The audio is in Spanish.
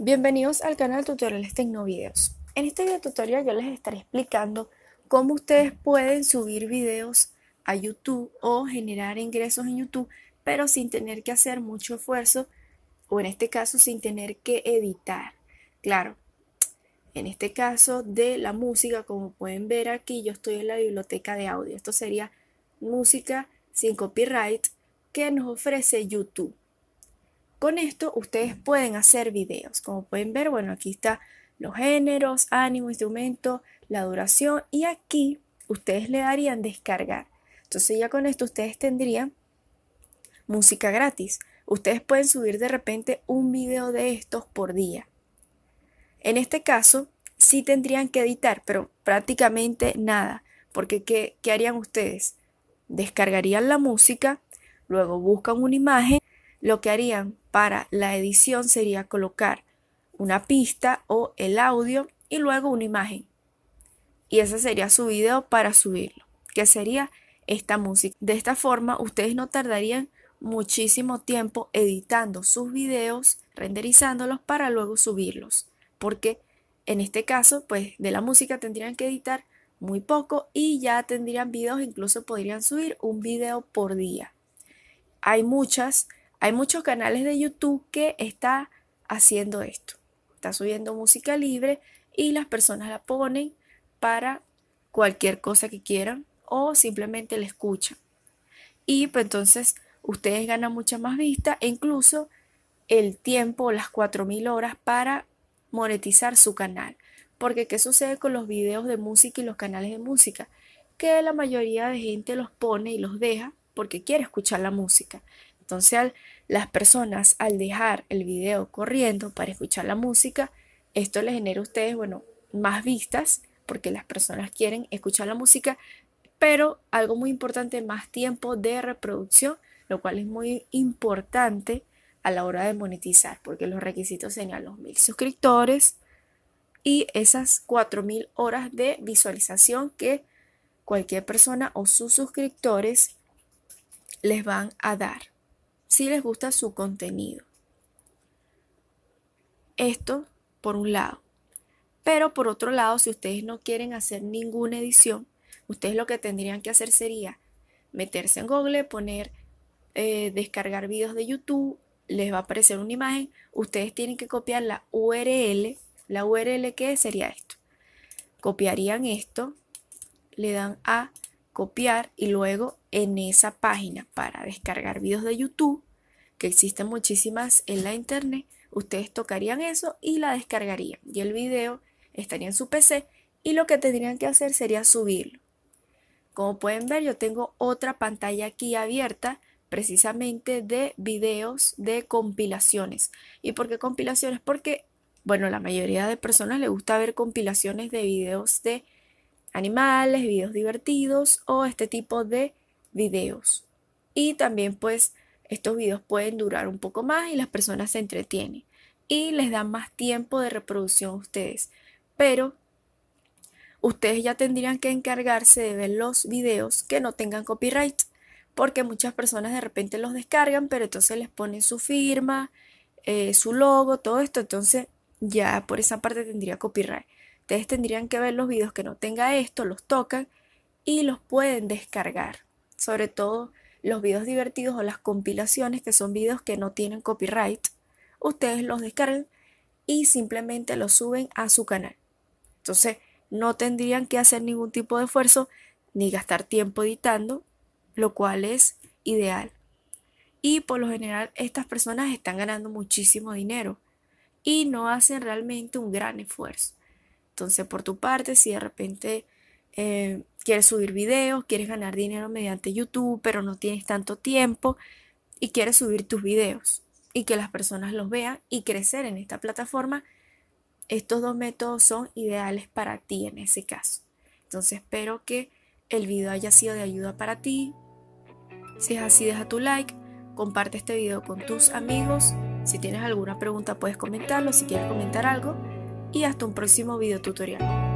Bienvenidos al canal Tutoriales Tecnovideos. En este video tutorial yo les estaré explicando cómo ustedes pueden subir videos a YouTube o generar ingresos en YouTube, pero sin tener que hacer mucho esfuerzo o en este caso sin tener que editar. Claro, en este caso de la música, como pueden ver aquí, yo estoy en la biblioteca de audio. Esto sería música sin copyright que nos ofrece YouTube. Con esto ustedes pueden hacer videos. Como pueden ver, bueno, aquí está los géneros, ánimo, instrumento, la duración y aquí ustedes le darían descargar. Entonces ya con esto ustedes tendrían música gratis. Ustedes pueden subir de repente un video de estos por día. En este caso, sí tendrían que editar, pero prácticamente nada, porque ¿qué, ¿qué, harían ustedes? Descargarían la música, luego buscan una imagen, lo que harían para la edición sería colocar una pista o el audio y luego una imagen. Y ese sería su video para subirlo, que sería esta música. De esta forma, ustedes no tardarían muchísimo tiempo editando sus videos, renderizándolos para luego subirlos, porque en este caso, pues de la música tendrían que editar muy poco y ya tendrían videos, incluso podrían subir un video por día. Hay muchas hay muchos canales de YouTube que está haciendo esto. Está subiendo música libre y las personas la ponen para cualquier cosa que quieran o simplemente la escuchan. Y pues entonces ustedes ganan mucha más vista e incluso el tiempo, las 4.000 horas para monetizar su canal. Porque ¿qué sucede con los videos de música y los canales de música? Que la mayoría de gente los pone y los deja porque quiere escuchar la música. Entonces, las personas al dejar el video corriendo para escuchar la música, esto les genera a ustedes, bueno, más vistas porque las personas quieren escuchar la música, pero algo muy importante, más tiempo de reproducción, lo cual es muy importante a la hora de monetizar, porque los requisitos serían los mil suscriptores y esas mil horas de visualización que cualquier persona o sus suscriptores les van a dar si les gusta su contenido. Esto por un lado. Pero por otro lado, si ustedes no quieren hacer ninguna edición, ustedes lo que tendrían que hacer sería meterse en Google, poner eh, descargar videos de YouTube, les va a aparecer una imagen, ustedes tienen que copiar la URL, la URL que sería esto. Copiarían esto, le dan a copiar y luego en esa página para descargar videos de YouTube, que existen muchísimas en la internet, ustedes tocarían eso y la descargarían. Y el video estaría en su PC y lo que tendrían que hacer sería subirlo. Como pueden ver, yo tengo otra pantalla aquí abierta precisamente de videos de compilaciones. ¿Y por qué compilaciones? Porque, bueno, la mayoría de personas le gusta ver compilaciones de videos de animales, videos divertidos o este tipo de videos. Y también pues estos videos pueden durar un poco más y las personas se entretienen y les dan más tiempo de reproducción a ustedes. Pero ustedes ya tendrían que encargarse de ver los videos que no tengan copyright, porque muchas personas de repente los descargan, pero entonces les ponen su firma, eh, su logo, todo esto, entonces ya por esa parte tendría copyright. Ustedes tendrían que ver los videos que no tenga esto, los tocan y los pueden descargar sobre todo los videos divertidos o las compilaciones, que son videos que no tienen copyright, ustedes los descargan y simplemente los suben a su canal. Entonces, no tendrían que hacer ningún tipo de esfuerzo ni gastar tiempo editando, lo cual es ideal. Y por lo general estas personas están ganando muchísimo dinero y no hacen realmente un gran esfuerzo. Entonces, por tu parte, si de repente eh, quieres subir videos, quieres ganar dinero mediante YouTube, pero no tienes tanto tiempo y quieres subir tus videos y que las personas los vean y crecer en esta plataforma, estos dos métodos son ideales para ti en ese caso. Entonces espero que el video haya sido de ayuda para ti. Si es así, deja tu like, comparte este video con tus amigos. Si tienes alguna pregunta puedes comentarlo, si quieres comentar algo. Y hasta un próximo video tutorial.